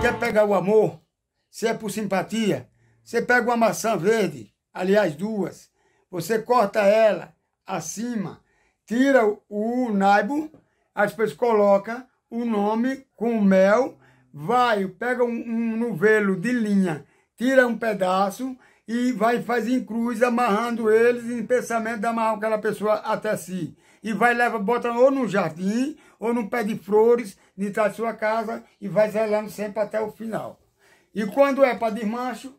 Você quer pegar o amor? Se é por simpatia, você pega uma maçã verde, aliás, duas. Você corta ela acima, tira o naibo, as pessoas colocam o nome com mel, vai, pega um, um novelo de linha, tira um pedaço e vai fazer cruz, amarrando eles em pensamento de amarrar aquela pessoa até si. E vai leva, bota ou no jardim, ou num pé de flores, de da sua casa, e vai zelando sempre até o final. E quando é para desmancho,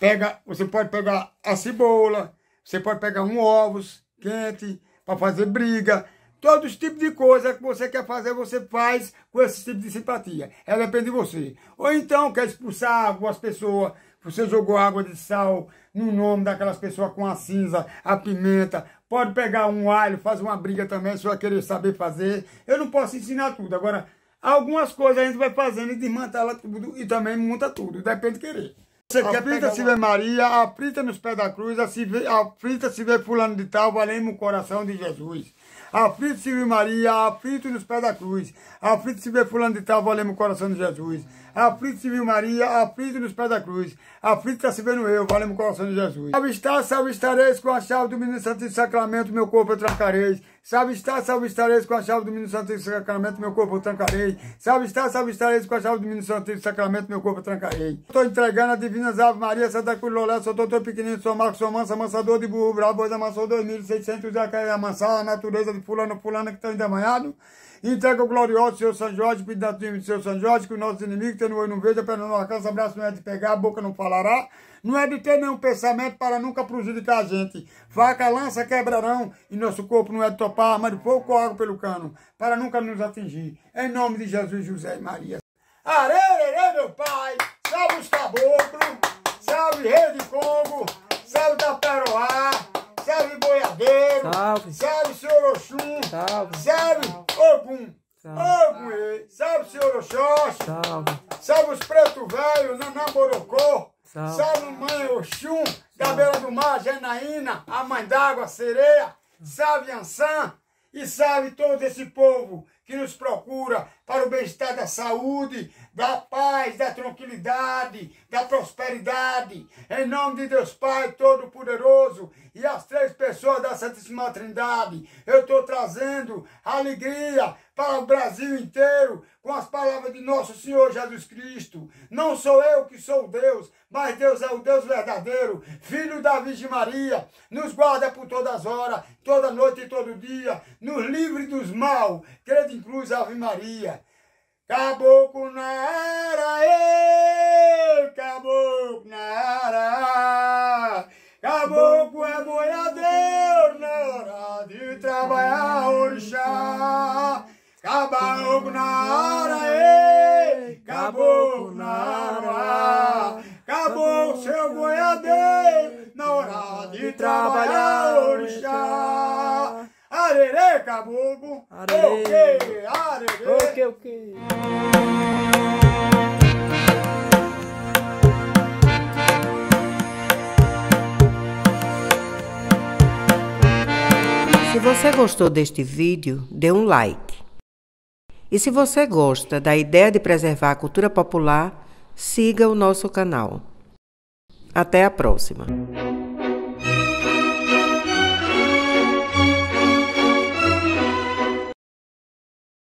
pega, você pode pegar a cebola, você pode pegar um ovos quente para fazer briga, Todos os tipos de coisa que você quer fazer, você faz com esse tipo de simpatia. Ela é, depende de você. Ou então quer expulsar algumas pessoas, você jogou água de sal no nome daquelas pessoas com a cinza, a pimenta. Pode pegar um alho, faz uma briga também, se vai querer saber fazer. Eu não posso ensinar tudo. Agora, algumas coisas a gente vai fazendo e desmantela tudo e também monta tudo. Depende de querer. Você aprita quer se vê Maria, afrita nos pés da cruz, afrita assim se vê fulano de tal, valendo o coração de Jesus. Afrita se vê Maria, afrita nos pés da cruz. afrita se vê fulano de tal, valendo o coração de Jesus. Afrita se vê Maria, afrita nos pés da cruz. afrita está se vendo eu, valendo o coração de Jesus. Salve estar, salve estareis com a chave do menino Santo Sacramento, meu corpo eu trancareis. Salve estar, salve esse com a chave do Menino Santo Sacramento, meu corpo eu trancarei. Salve estar, salve esse com a chave do Menino Santo Sacramento, meu corpo eu trancarei. Estou entregando a divinas Ave Maria, Santa Cruz Lolé, sou doutor pequenino, sou Marcos, sou mansa, amassador de burro brabo, amassou 2.600, já quer amassar a natureza de fulano, fulano que está endemanhado. Entrega o glorioso seu São Jorge, pedindo a do seu São Jorge, que o nosso inimigo, tendo o olho não veja, pé não alcança, abraço não é de pegar, a boca não falará, não é de ter nenhum pensamento para nunca prejudicar a gente. Faca, lança, quebrarão, e nosso corpo não é de topar, arma de fogo ou água pelo cano, para nunca nos atingir. Em nome de Jesus, José e Maria. Arerê, meu Pai, salve os Salve. Salve, Ogum. Ogum. Salve, senhor Oxóssi. Salve. Salve os preto velho, Naná Borocô. Salve. Salve, mãe Oxum, Gabeira do Mar, Janaína, a mãe d'água, sereia. Salve, ansan E salve todo esse povo que nos procura para o bem-estar da saúde, da paz, da tranquilidade, da prosperidade. Em nome de Deus Pai Todo-Poderoso e as três pessoas da Santíssima Trindade, eu estou trazendo alegria para o Brasil inteiro com as palavras de nosso Senhor Jesus Cristo. Não sou eu que sou Deus, mas Deus é o Deus verdadeiro, Filho da Virgem Maria, nos guarda por todas as horas, toda noite e todo dia, nos livre dos mal. Crede em cruz, Ave Maria. com na o Orixá, Caboclo na área, Caboclo na área, Caboclo seu boiadeiro, na hora de trabalhar Orixá. Arerê, caboclo, arerê, arerê, o que, o que? você gostou deste vídeo, dê um like. E se você gosta da ideia de preservar a cultura popular, siga o nosso canal. Até a próxima!